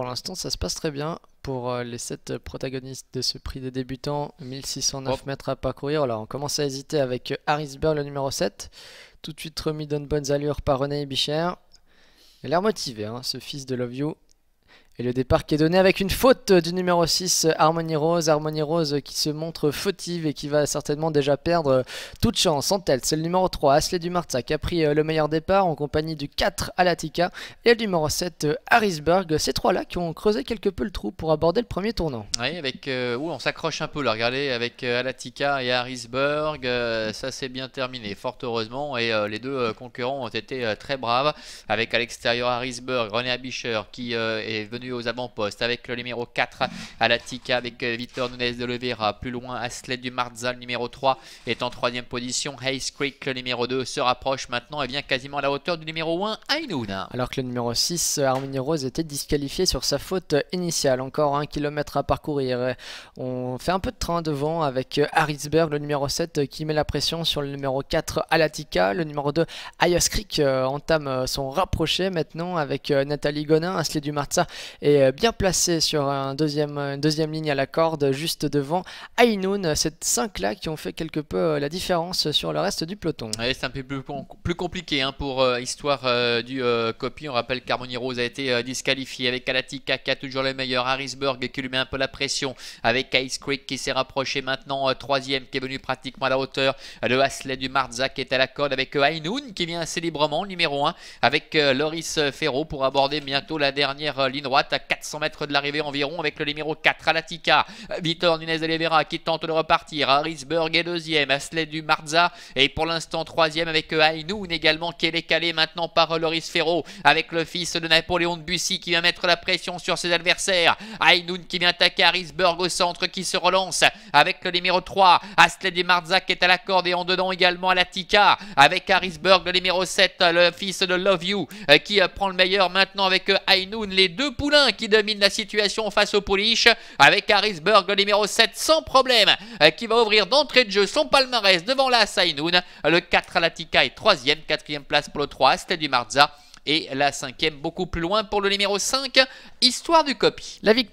Pour l'instant, ça se passe très bien pour euh, les sept protagonistes de ce prix des débutants. 1609 mètres à parcourir. Alors, on commence à hésiter avec euh, Harris Burr, le numéro 7. Tout de suite remis dans de bonnes allures par René Bichère. Il a l'air motivé, hein, ce fils de Love You. Et le départ qui est donné avec une faute du numéro 6, Harmony Rose. Harmony Rose qui se montre fautive et qui va certainement déjà perdre toute chance en tête. C'est le numéro 3, Asley Dumarza qui a pris euh, le meilleur départ en compagnie du 4, Alatica. Et le numéro 7, euh, Harrisburg. Ces trois-là qui ont creusé quelque peu le trou pour aborder le premier tournant. Oui, avec, euh, on s'accroche un peu là, regardez, avec Alatica et Harrisburg. ça s'est bien terminé, fort heureusement. Et les deux concurrents ont été très braves. Avec à l'extérieur Harrisburg, René Abischer qui est venu aux avant-postes avec le numéro 4 Alatika avec euh, Victor Nunes de Levera. Plus loin, Aslet du Marza, le numéro 3 est en troisième position. Hayes Creek, le numéro 2, se rapproche maintenant et vient quasiment à la hauteur du numéro 1, Ainoun. Alors que le numéro 6, Harmony euh, Rose, était disqualifié sur sa faute initiale. Encore un kilomètre à parcourir. Euh, on fait un peu de train devant avec Harrisberg, le numéro 7, qui met la pression sur le numéro 4, Alatica. Le numéro 2, Ayos Creek, entame son rapprochement maintenant avec Nathalie Gonin, Aslet du Marza et euh, bien placé sur un deuxième, euh, une deuxième ligne à la corde, juste devant Ainoun. Ces 5 là qui ont fait quelque peu euh, la différence sur le reste du peloton. c'est un peu plus, plus compliqué hein, pour l'histoire histoire du copy. On rappelle qu'Harmony Rose a été disqualifié avec qui a toujours le meilleur. Harrisburg qui lui met un peu la pression avec Ice Creek qui s'est rapproché maintenant troisième, qui est venu pratiquement à la hauteur. Le Haslet du Marza est à la corde avec Ainoun qui vient assez librement, numéro 1, avec Loris Ferro pour aborder bientôt la dernière ligne droite à 400 mètres de l'arrivée environ avec le numéro 4 à Alatica, Vitor Nunez de Oliveira qui tente de repartir, Harrisburg est deuxième, Asley du Marza est pour l'instant troisième avec Ainoun également qui est décalé maintenant par Loris Ferro avec le fils de Napoléon de Bussy qui vient mettre la pression sur ses adversaires, Ainoun qui vient attaquer Harrisburg au centre qui se relance avec le numéro 3, Asley du Marza qui est à la corde et en dedans également à Alatica avec Harrisburg le numéro 7, le fils de Love You euh, qui euh, prend le meilleur maintenant avec euh, Ainoun, les deux poulain qui domine la situation face au Polish avec Harrisburg. le numéro 7 sans problème euh, qui va ouvrir d'entrée de jeu son palmarès devant la Sainoun. Le 4 à est 3 ème 4 ème place pour le 3 c'était du Marza et la 5 ème beaucoup plus loin pour le numéro 5, Histoire du copie. La victoire